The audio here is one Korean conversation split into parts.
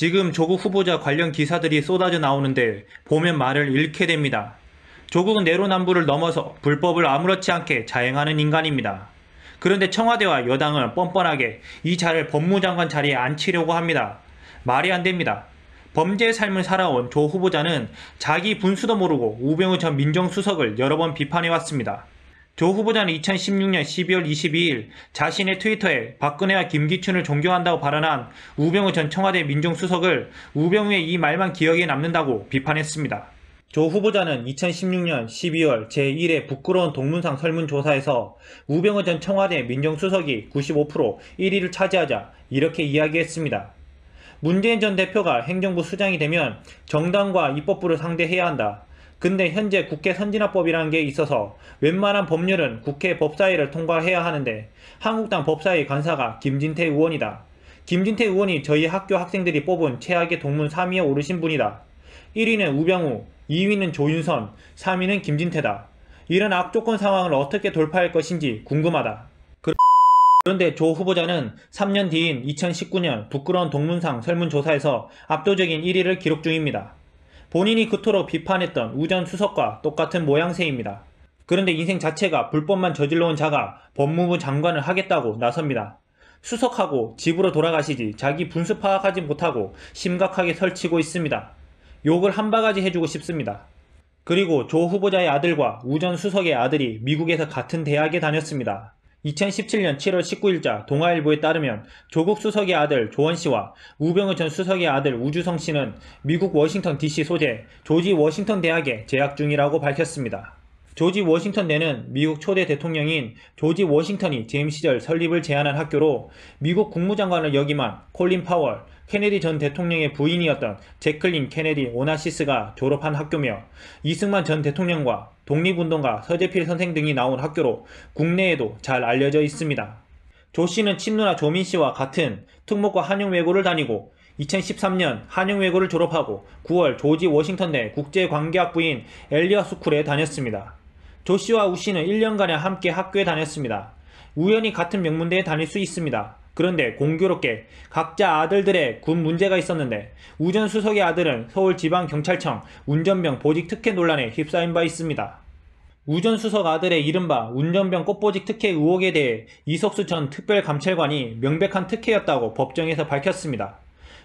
지금 조국 후보자 관련 기사들이 쏟아져 나오는데 보면 말을 잃게 됩니다. 조국은 내로남불을 넘어서 불법을 아무렇지 않게 자행하는 인간입니다. 그런데 청와대와 여당은 뻔뻔하게 이 자를 법무장관 자리에 앉히려고 합니다. 말이 안 됩니다. 범죄의 삶을 살아온 조 후보자는 자기 분수도 모르고 우병우 전 민정수석을 여러 번 비판해왔습니다. 조 후보자는 2016년 12월 22일 자신의 트위터에 박근혜와 김기춘을 존경한다고 발언한 우병우 전 청와대 민정수석을 우병우의 이 말만 기억에 남는다고 비판했습니다. 조 후보자는 2016년 12월 제1회 부끄러운 동문상 설문조사에서 우병우 전 청와대 민정수석이 95% 1위를 차지하자 이렇게 이야기했습니다. 문재인 전 대표가 행정부 수장이 되면 정당과 입법부를 상대해야 한다. 근데 현재 국회 선진화법이라는 게 있어서 웬만한 법률은 국회 법사위를 통과해야 하는데 한국당 법사위 간사가 김진태 의원이다. 김진태 의원이 저희 학교 학생들이 뽑은 최악의 동문 3위에 오르신 분이다. 1위는 우병우, 2위는 조윤선, 3위는 김진태다. 이런 악조건 상황을 어떻게 돌파할 것인지 궁금하다. 그런데 조 후보자는 3년 뒤인 2019년 부끄러운 동문상 설문조사에서 압도적인 1위를 기록 중입니다. 본인이 그토록 비판했던 우전 수석과 똑같은 모양새입니다. 그런데 인생 자체가 불법만 저질러온 자가 법무부 장관을 하겠다고 나섭니다. 수석하고 집으로 돌아가시지 자기 분수 파악하지 못하고 심각하게 설치고 있습니다. 욕을 한 바가지 해주고 싶습니다. 그리고 조 후보자의 아들과 우전 수석의 아들이 미국에서 같은 대학에 다녔습니다. 2017년 7월 19일자 동아일보에 따르면 조국 수석의 아들 조원씨와 우병우 전 수석의 아들 우주성씨는 미국 워싱턴 DC 소재 조지 워싱턴 대학에 재학 중이라고 밝혔습니다. 조지 워싱턴 대는 미국 초대 대통령인 조지 워싱턴이 재임 시절 설립을 제안한 학교로 미국 국무장관을 역임한 콜린 파월, 케네디 전 대통령의 부인이었던 제클린 케네디 오나시스가 졸업한 학교며 이승만 전 대통령과 독립운동가 서재필 선생 등이 나온 학교로 국내에도 잘 알려져 있습니다. 조 씨는 친누나 조민 씨와 같은 특목고 한용외고를 다니고 2013년 한영외고를 졸업하고 9월 조지 워싱턴대 국제관계학부인 엘리어 스쿨에 다녔습니다. 조 씨와 우 씨는 1년간에 함께 학교에 다녔습니다. 우연히 같은 명문대에 다닐 수 있습니다. 그런데 공교롭게 각자 아들들의 군 문제가 있었는데 우전 수석의 아들은 서울지방경찰청 운전병 보직 특혜 논란에 휩싸인 바 있습니다. 우전 수석 아들의 이른바 운전병 꽃보직 특혜 의혹에 대해 이석수 전 특별감찰관이 명백한 특혜였다고 법정에서 밝혔습니다.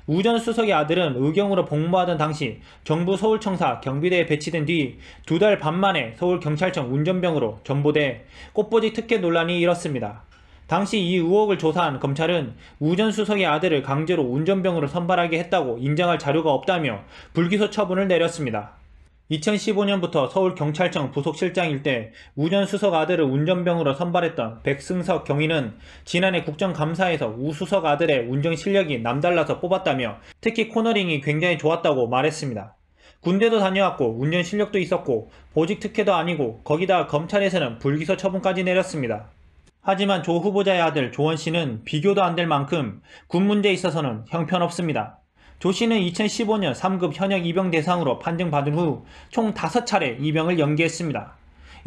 우전 수석의 아들은 의경으로 복무하던 당시 정부 서울청사 경비대에 배치된 뒤 두 달 반 만에 서울경찰청 운전병으로 전보돼 꽃보직 특혜 논란이 일었습니다. 당시 이 의혹을 조사한 검찰은 우전 수석의 아들을 강제로 운전병으로 선발하게 했다고 인정할 자료가 없다며 불기소 처분을 내렸습니다. 2015년부터 서울경찰청 부속실장일 때 우전 수석 아들을 운전병으로 선발했던 백승석 경위는 지난해 국정감사에서 우 수석 아들의 운전 실력이 남달라서 뽑았다며 특히 코너링이 굉장히 좋았다고 말했습니다. 군대도 다녀왔고 운전 실력도 있었고 보직 특혜도 아니고 거기다 검찰에서는 불기소 처분까지 내렸습니다. 하지만 조 후보자의 아들 조원 씨는 비교도 안 될 만큼 군 문제에 있어서는 형편없습니다. 조 씨는 2015년 3급 현역 입영 대상으로 판정받은 후 총 5차례 입영을 연기했습니다.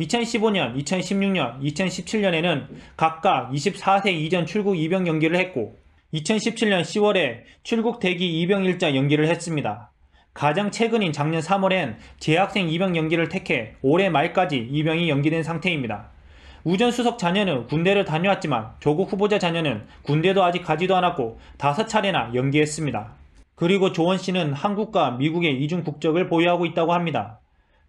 2015년, 2016년, 2017년에는 각각 24세 이전 출국 입영 연기를 했고 2017년 10월에 출국 대기 입영 일자 연기를 했습니다. 가장 최근인 작년 3월엔 재학생 입영 연기를 택해 올해 말까지 입영이 연기된 상태입니다. 우전 수석 자녀는 군대를 다녀왔지만 조국 후보자 자녀는 군대도 아직 가지도 않았고 다섯 차례나 연기했습니다. 그리고 조원 씨는 한국과 미국의 이중 국적을 보유하고 있다고 합니다.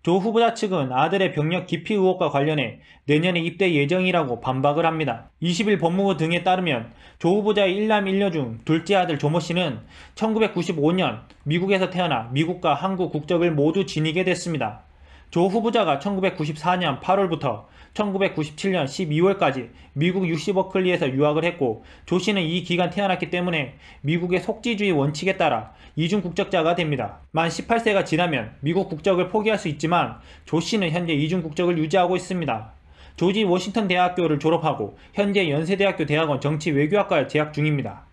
조 후보자 측은 아들의 병력 기피 의혹과 관련해 내년에 입대 예정이라고 반박을 합니다. 20일 법무부 등에 따르면 조 후보자의 1남 1녀 중 둘째 아들 조모 씨는 1995년 미국에서 태어나 미국과 한국 국적을 모두 지니게 됐습니다. 조 후보자가 1994년 8월부터 1997년 12월까지 미국 6 0버클리에서 유학을 했고 조 씨는 이 기간 태어났기 때문에 미국의 속지주의 원칙에 따라 이중 국적자가 됩니다. 만 18세가 지나면 미국 국적을 포기할 수 있지만 조 씨는 현재 이중 국적을 유지하고 있습니다. 조지 워싱턴 대학교를 졸업하고 현재 연세대학교 대학원 정치외교학과에 재학 중입니다.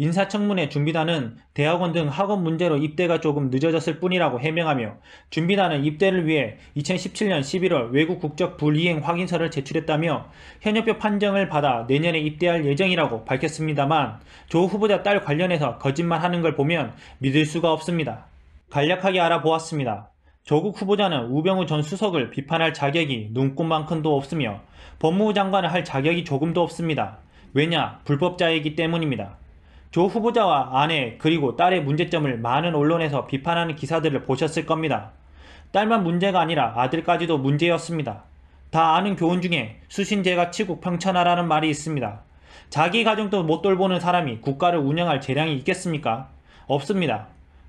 인사청문회 준비단은 대학원 등학원 문제로 입대가 조금 늦어졌을 뿐이라고 해명하며 준비단은 입대를 위해 2017년 11월 외국 국적 불이행 확인서를 제출했다며 현역표 판정을 받아 내년에 입대할 예정이라고 밝혔습니다만 조 후보자 딸 관련해서 거짓말하는 걸 보면 믿을 수가 없습니다. 간략하게 알아보았습니다. 조국 후보자는 우병우 전 수석을 비판할 자격이 눈꽃만큼도 없으며 법무부 장관을 할 자격이 조금도 없습니다. 왜냐? 불법자이기 때문입니다. 조 후보자와 아내 그리고 딸의 문제점을 많은 언론에서 비판하는 기사들을 보셨을 겁니다. 딸만 문제가 아니라 아들까지도 문제였습니다. 다 아는 교훈 중에 수신제가 치국 평천하라는 말이 있습니다. 자기 가정도 못 돌보는 사람이 국가를 운영할 재량이 있겠습니까? 없습니다.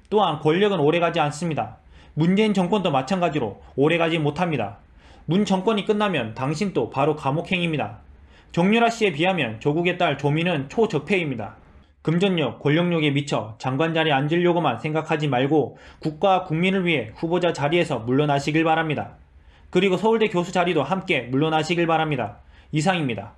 또한 권력은 오래가지 않습니다. 문재인 정권도 마찬가지로 오래가지 못합니다. 문 정권이 끝나면 당신 도 바로 감옥행입니다. 정유라 씨에 비하면 조국의 딸 조민은 초적폐입니다. 금전력, 권력력에 미쳐 장관 자리에 앉으려고만 생각하지 말고 국가와 국민을 위해 후보자 자리에서 물러나시길 바랍니다. 그리고 서울대 교수 자리도 함께 물러나시길 바랍니다. 이상입니다.